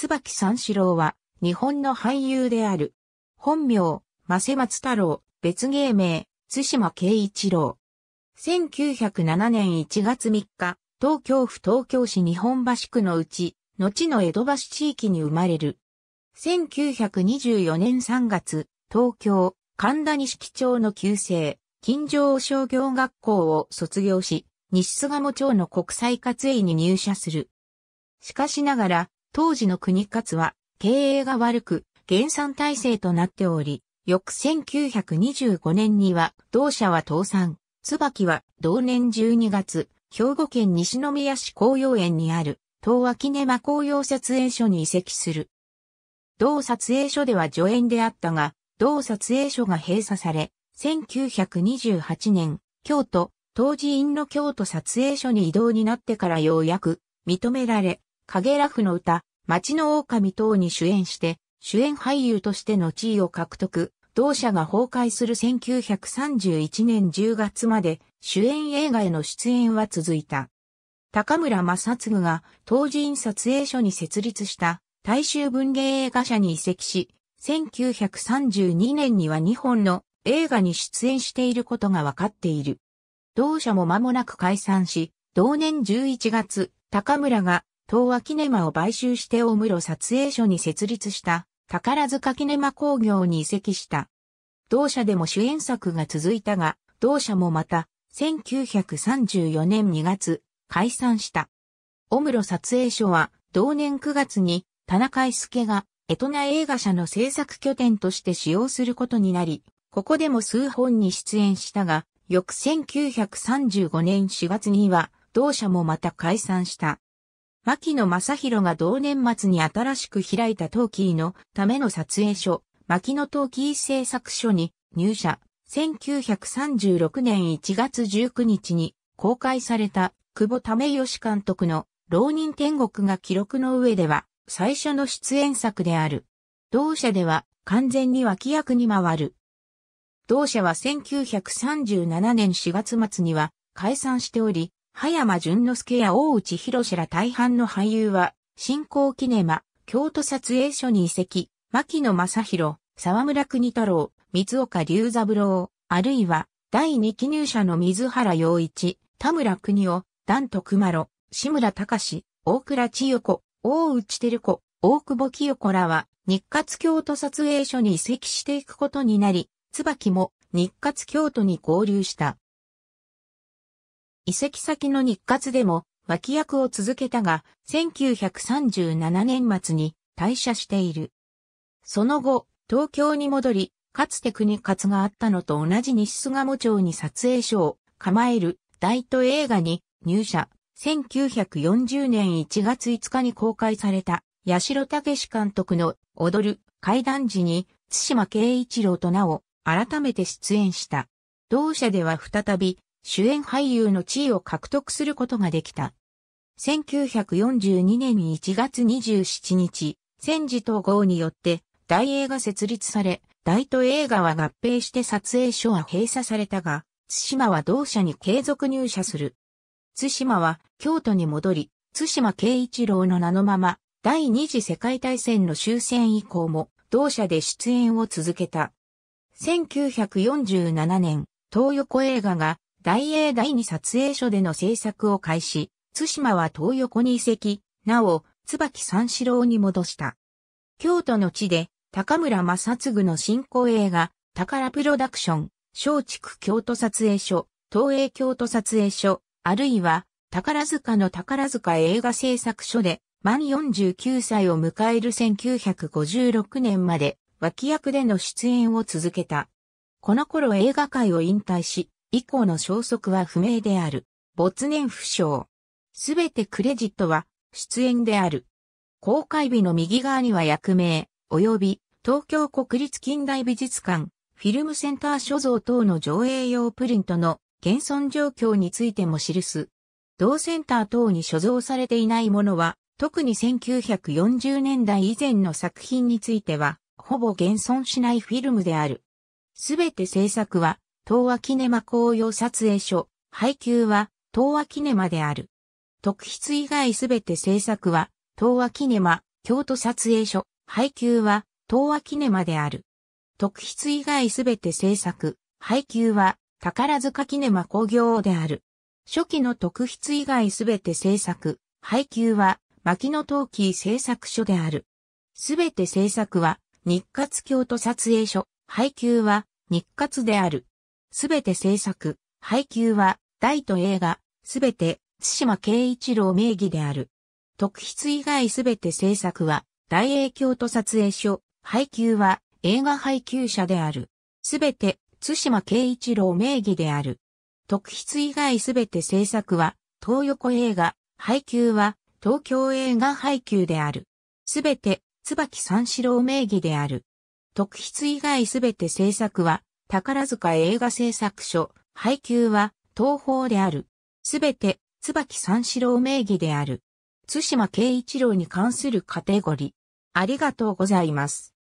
椿三四郎は、日本の俳優である。本名、増松太郎、別芸名、津島慶一郎。1907年1月3日、東京府東京市日本橋区のうち、後の江戸橋地域に生まれる。1924年3月、東京、神田西木町の旧姓、金城商業学校を卒業し、西巣鴨町の国際活営に入社する。しかしながら、当時の国活は経営が悪く減産体制となっており、翌1925年には同社は倒産、椿は同年12月、兵庫県西宮市紅葉園にある東和キネマ紅葉撮影所に移籍する。同撮影所では助演であったが、同撮影所が閉鎖され、1928年、京都、当時院の京都撮影所に移動になってからようやく認められ、影楽の歌、町の狼等に主演して、主演俳優としての地位を獲得、同社が崩壊する1931年10月まで主演映画への出演は続いた。高村正嗣が当時院撮影所に設立した大衆文芸映画社に移籍し、1932年には2本の映画に出演していることが分かっている。同社も間もなく解散し、同年11月、高村が東亜キネマを買収してム室撮影所に設立した宝塚キネマ工業に移籍した。同社でも主演作が続いたが、同社もまた1934年2月解散した。ム室撮影所は同年9月に田中伊介がエトナ映画社の制作拠点として使用することになり、ここでも数本に出演したが、翌1935年4月には同社もまた解散した。牧野正宏が同年末に新しく開いたトーキーのための撮影所、牧野トーキー製作所に入社。1936年1月19日に公開された久保為義監督の浪人天国が記録の上では最初の出演作である。同社では完全に脇役に回る。同社は1937年4月末には解散しており、葉山淳之介や大内博ら大半の俳優は、新興キネマ、京都撮影所に移籍、牧野正宏、沢村国太郎、水岡龍三郎、あるいは、第二期入社の水原洋一、田村邦夫、段徳麻呂、志村隆、大倉千代子、大内照子、大久保清子らは、日活京都撮影所に移籍していくことになり、椿も日活京都に合流した。移籍先の日活でも脇役を続けたが、1937年末に退社している。その後、東京に戻り、かつて国活があったのと同じ西巣鴨町に撮影所を構える大都映画に入社。1940年1月5日に公開された、八代武監督の踊る階段時に、津島慶一郎と名を改めて出演した。同社では再び主演俳優の地位を獲得することができた。1942年1月27日、戦時統合によって大映が設立され、大都映画は合併して撮影所は閉鎖されたが、津島は同社に継続入社する。津島は京都に戻り、津島慶一郎の名のまま、第二次世界大戦の終戦以降も、同社で出演を続けた。1947年、東横映画が大英第二撮影所での制作を開始、津島は東横に移籍、なお、椿三四郎に戻した。京都の地で、高村正嗣の新興映画、宝プロダクション、松竹京都撮影所、東映京都撮影所、あるいは、宝塚の宝塚映画制作所で、満49歳を迎える1956年まで、脇役での出演を続けた。この頃映画界を引退し、以降の消息は不明である。没年不詳。すべてクレジットは出演である。公開日の右側には役名、及び東京国立近代美術館、フィルムセンター所蔵等の上映用プリントの現存状況についても記す。同センター等に所蔵されていないものは、特に1940年代以前の作品については、ほぼ現存しないフィルムである。すべて制作は東亜キネマ紅葉撮影所、配給は東亜キネマである。特筆以外すべて制作は東亜キネマ、京都撮影所、配給は東亜キネマである。特筆以外すべて制作、配給は宝塚キネマ工業である。初期の特筆以外すべて制作、配給は牧野陶器製作所である。すべて制作は日活京都撮影所、配給は日活である。すべて制作、配給は、大と映画、すべて、津島慶一郎名義である。特筆以外すべて制作は、大影響と撮影所、配給は、映画配給者である。すべて、津島慶一郎名義である。特筆以外すべて制作は、東横映画、配給は、東京映画配給である。すべて、椿三四郎名義である。特筆以外すべて制作は、宝塚映画製作所、配給は、東宝である。すべて、椿三四郎名義である。津島慶一郎に関するカテゴリー。ありがとうございます。